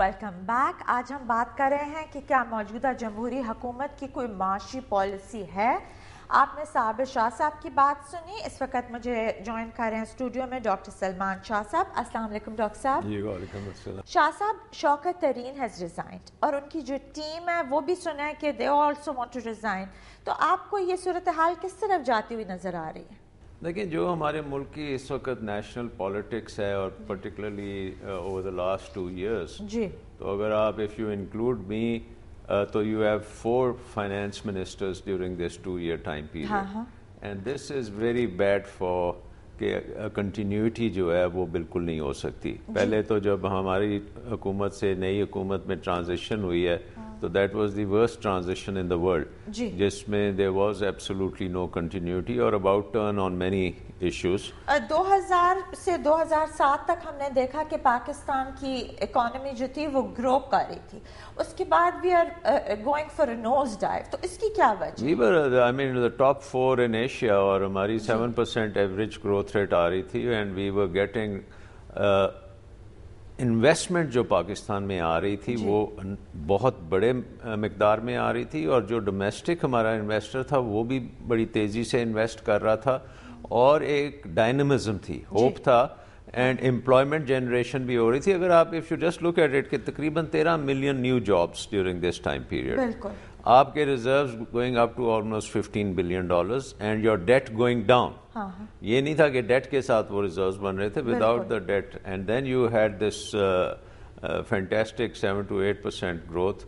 Welcome back आज हम बात कर रहे हैं कि क्या मौजूदा जमहूरी हुकूमत की कोई माशी पॉलिसी है आपने साबिर शाह साहब की बात सुनी इस वक्त मुझे ज्वाइन कर रहे हैं स्टूडियो में डॉक्टर सलमान शाह साहब अस्सलाम वालेकुम डॉक्टर साहब शाह साहब शौकत तरीन हैज़ रिज़ाइन और उनकी जो टीम है वो भी सुना है कि they also want to resign तो आपको ये सूरत हाल किस तरफ जाती हुई नज़र आ रही है देखिए जो हमारे मुल्क की इस वक्त नेशनल पॉलिटिक्स है और particularly over the last two years जी तो अगर आप इफ़ यू इंक्लूड मी तो you have four finance ministers during this two year time period and this is very bad for के कंटिन्यूटी uh, जो है वो बिल्कुल नहीं हो सकती पहले तो जब हमारी हुकूमत से नई हुकूमत में ट्रांजिशन हुई है हाँ। तो that was the worst transition in the world जिसमें there was absolutely no continuity और about turn on many issues 2000 से 2007 तक हमने देखा कि पाकिस्तान की इकोनॉमी जो थी वो ग्रो कर रही थी उसके बाद we are going for a nose dive तो इसकी क्या वजह we were I mean the top 4 in Asia और हमारी 7% एवरेज ग्रोथ रेट आ रही थी and we were getting investment जो पाकिस्तान में आ रही थी वो बहुत बड़े मकदार में आ रही थी और जो डोमेस्टिक हमारा इन्वेस्टर था वो भी बड़ी तेज़ी से इन्वेस्ट कर रहा था और एक डायनमिज्म थी होप था एंड एम्प्लॉयमेंट जनरेशन भी हो रही थी अगर आप if you just look at it कि तकरीबन तेरह million new jobs during this time period आपके reserves going up to almost 15 billion dollars and your debt going down ये नहीं था कि डेट के साथ वो रिजर्व्स बन रहे थे without the debt and then you had this fantastic seven to eight percent growth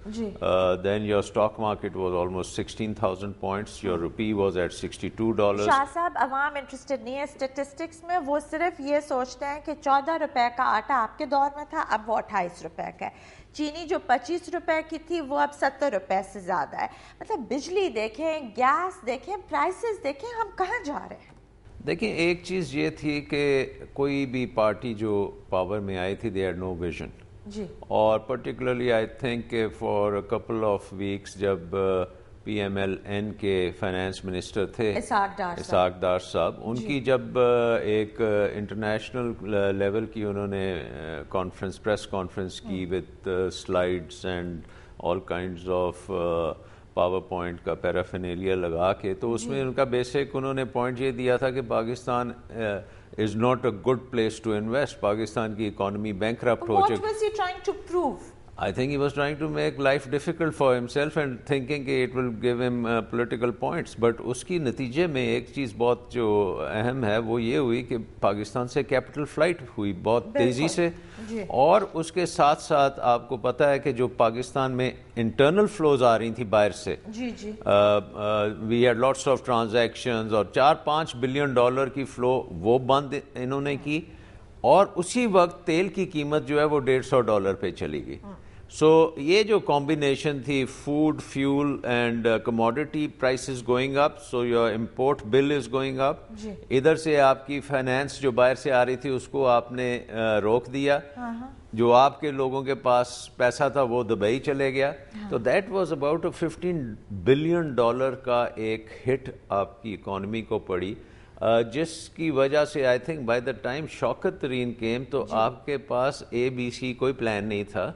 then your stock market was almost sixteen thousand point your rupee was at sixty to dollar Shah साहब अवाम interested नहीं है statistics में वो सिर्फ ये सोचते हैं कि चौदह रुपए का आटा आपके दौर में था अब वो अट्ठाईस रुपए का है चीनी जो पच्चीस रुपए की थी वो अब सत्तर रुपए से ज़्यादा है मतलब बिजली देखें गैस देखें प्राइसेस देखें हम कहाँ जा रहे हैं देखिए एक चीज़ ये थी कि कोई भी पार्टी जो पावर में आई थी दे आर नो विजन जी और particularly I think for couple of weeks जब पी एम एल एन के फाइनेंस मिनिस्टर थे इसाक दार साहब उनकी जब uh, एक इंटरनेशनल uh, लेवल uh, की उन्होंने कॉन्फ्रेंस प्रेस कॉन्फ्रेंस की with slides and all kind of power point का पैराफिनेलिया लगा के तो उसमें उनका बेसिक उन्होंने पॉइंट ये दिया था कि Pakistan is not a good place to invest Pakistan की इकोनॉमी बैंक हो चुकी I think he was trying to make life difficult for himself and thinking it will give give political points but उसकी नतीजे में एक चीज़ बहुत जो अहम है वो ये हुई कि पाकिस्तान से कैपिटल फ्लाइट हुई बहुत तेज़ी से और उसके साथ साथ आपको पता है कि जो पाकिस्तान में इंटरनल फ्लोज आ रही थी बाहर से we had lots of transaction और चार पाँच बिलियन डॉलर की फ्लो वो बंद इन्होंने की और उसी वक्त तेल की कीमत जो है वो डेढ़ सौ डॉलर पे चली गई सो so, ये जो कॉम्बिनेशन थी food fuel and commodity price is going up so your import bill is going up इधर से आपकी फाइनेंस जो बाहर से आ रही थी उसको आपने uh, रोक दिया हाँ, हाँ। जो आपके लोगों के पास पैसा था वो दुबई चले गया हाँ. तो that was about fifteen billion dollar का एक हिट आपकी इकोनॉमी को पड़ी Uh, जिसकी वजह से I think by the time Shaukat Tarin came तो आपके पास ए बी सी कोई प्लान नहीं था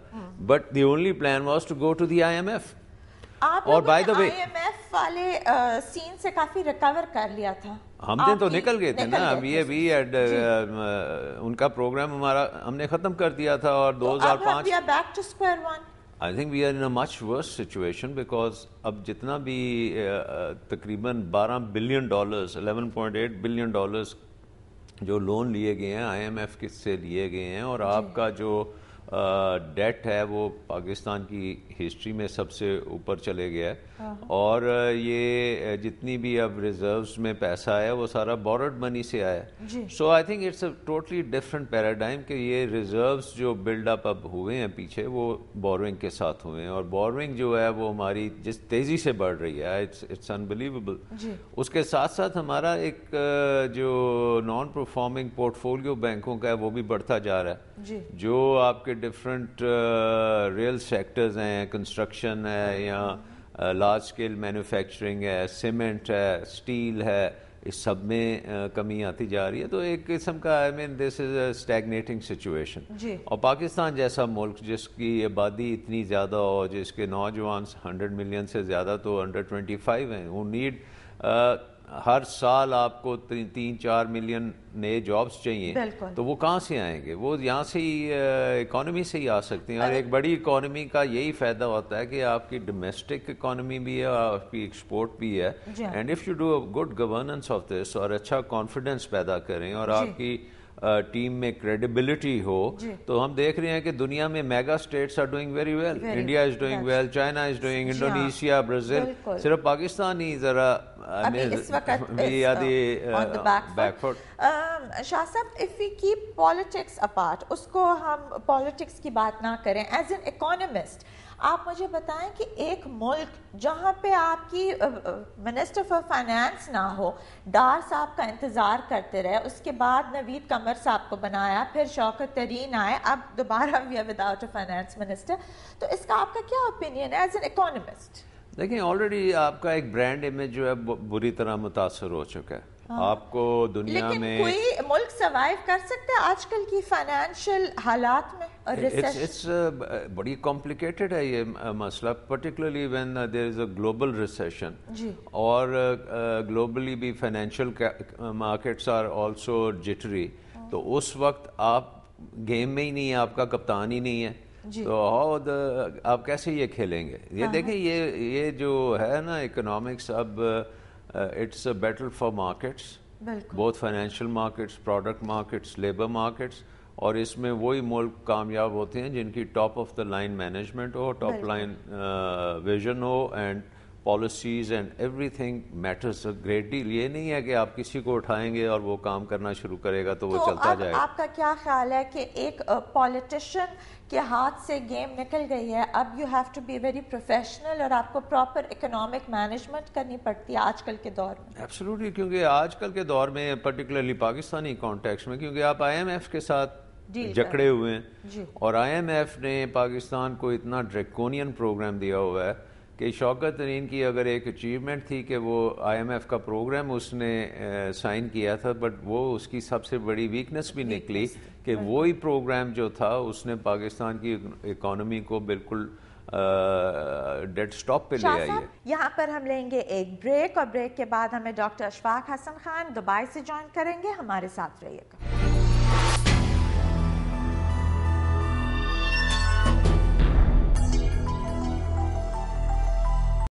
but the only plan was to go to the IMF और बाय द वे आईएमएफ वाले सीन से काफी रिकवर कर लिया था हम दिन तो निकल गए थे निकल ना अब ये भी एड उनका प्रोग्राम हमारा हमने खत्म कर दिया था और 2005 we are back to square one I think we are in a much worse situation because ab jitna bhi takriban 12 billion dollars 11.8 billion dollars jo loan liye gaye hain IMF se liye gaye hain aur aapka jo debt है वो पाकिस्तान की history में सबसे ऊपर चले गया है हाँ। और ये जितनी भी अब रिजर्व्स में पैसा आया वो सारा बॉरड मनी से आया so I think it's a totally different paradigm कि ये रिजर्व्स जो बिल्डअप अब हुए हैं पीछे वो बोरोइंग के साथ हुए हैं और बोरोइंग जो है वो हमारी जिस तेज़ी से बढ़ रही है इट्स इट्स अनबिलीवेबल उसके साथ साथ हमारा एक जो नॉन परफॉर्मिंग पोर्टफोलियो बैंकों का है वो भी बढ़ता जा रहा है जो आपके डिफरेंट रियल सेक्टर्स हैं कंस्ट्रक्शन है या लार्ज स्केल मैन्युफैक्चरिंग है सीमेंट है स्टील है इस सब में uh, कमी आती जा रही है तो एक किस्म का I mean this is stagnating situation और पाकिस्तान जैसा मुल्क जिसकी आबादी इतनी ज़्यादा हो जिसके नौजवान हंड्रेड मिलियन से ज़्यादा तो अंडर ट्वेंटी फाइव हैं वो नीड हर साल आपको ती, तीन चार मिलियन नए जॉब्स चाहिए तो वो कहाँ से आएंगे वो यहाँ से ही इकोनॉमी से ही आ सकते हैं और एक बड़ी इकोनॉमी का यही फ़ायदा होता है कि आपकी डोमेस्टिक इकोनॉमी भी है और आपकी एक्सपोर्ट भी है and if you do good governance of this और अच्छा कॉन्फिडेंस पैदा करें और आपकी टीम में क्रेडिबिलिटी हो तो हम देख रहे हैं कि दुनिया में mega states are doing very well India is doing well China is doing Indonesia Brazil सिर्फ पाकिस्तान ही जरा backfoot uh, Shah if we keep politics apart उसको हम पॉलिटिक्स की बात ना करें एज एन इकोनॉमिस्ट आप मुझे बताएं कि एक मुल्क जहाँ पे आपकी मिनिस्टर फॉर फाइनेंस ना हो डार साहब का इंतज़ार करते रहे उसके बाद नवीद कमर साहब को बनाया फिर शौकत तरीन आए अब दोबारा we are without a finance minister तो इसका आपका क्या ओपिनियन है एज एन इकोनमिस्ट देखिए ऑलरेडी आपका एक ब्रांड इमेज जो है बुरी तरह मुतासर हो चुका है हाँ। आपको दुनिया लेकिन में कोई मुल्क सर्वाइव कर सकता है आजकल की फाइनेंशियल हालात में इट्स इट्स uh, uh, बड़ी कॉम्प्लिकेटेड है ये uh, मसला particularly when there is a global recession और ग्लोबली भी financial markets are also jittery तो उस वक्त आप गेम में ही नहीं है आपका कप्तान ही नहीं है तो हाउ द आप कैसे ये खेलेंगे ये हाँ, हाँ। देखें ये ये जो है ना इकोनॉमिक्स अब it's a battle for markets both financial markets product markets labour markets और इसमें वही मुल्क कामयाब होते हैं जिनकी top of the line management हो टॉप लाइन विजन हो and policies and everything matters great deal ये नहीं है कि आप किसी को उठाएंगे और वो काम करना शुरू करेगा तो, तो वो चलता आप, जाएगा आपका क्या ख्याल है कि एक पॉलिटिशियन uh, के हाथ से गेम निकल गई है अब you have to be very professional और आपको प्रॉपर इकोनॉमिक मैनेजमेंट करनी पड़ती है आजकल के दौर में एब्सोल्युटली क्योंकि आजकल के दौर में पर्टिकुलरली पाकिस्तानी कॉन्टेक्स्ट में क्योंकि आप आईएमएफ के साथ जकड़े हुए हैं और आईएमएफ ने पाकिस्तान को इतना ड्रेकोनियन प्रोग्राम दिया हुआ है कि शौकत तरीन की अगर एक अचीवमेंट थी कि वो आईएमएफ का प्रोग्राम उसने साइन किया था बट वो उसकी सबसे बड़ी वीकनेस भी निकली कि ही प्रोग्राम जो था उसने पाकिस्तान की इकोनॉमी को बिल्कुल डेड स्टॉप पे ले आई है यहाँ पर हम लेंगे एक ब्रेक और ब्रेक के बाद हमें डॉक्टर अशफाक हसन खान दुबई से ज्वाइन करेंगे हमारे साथ रहिएगा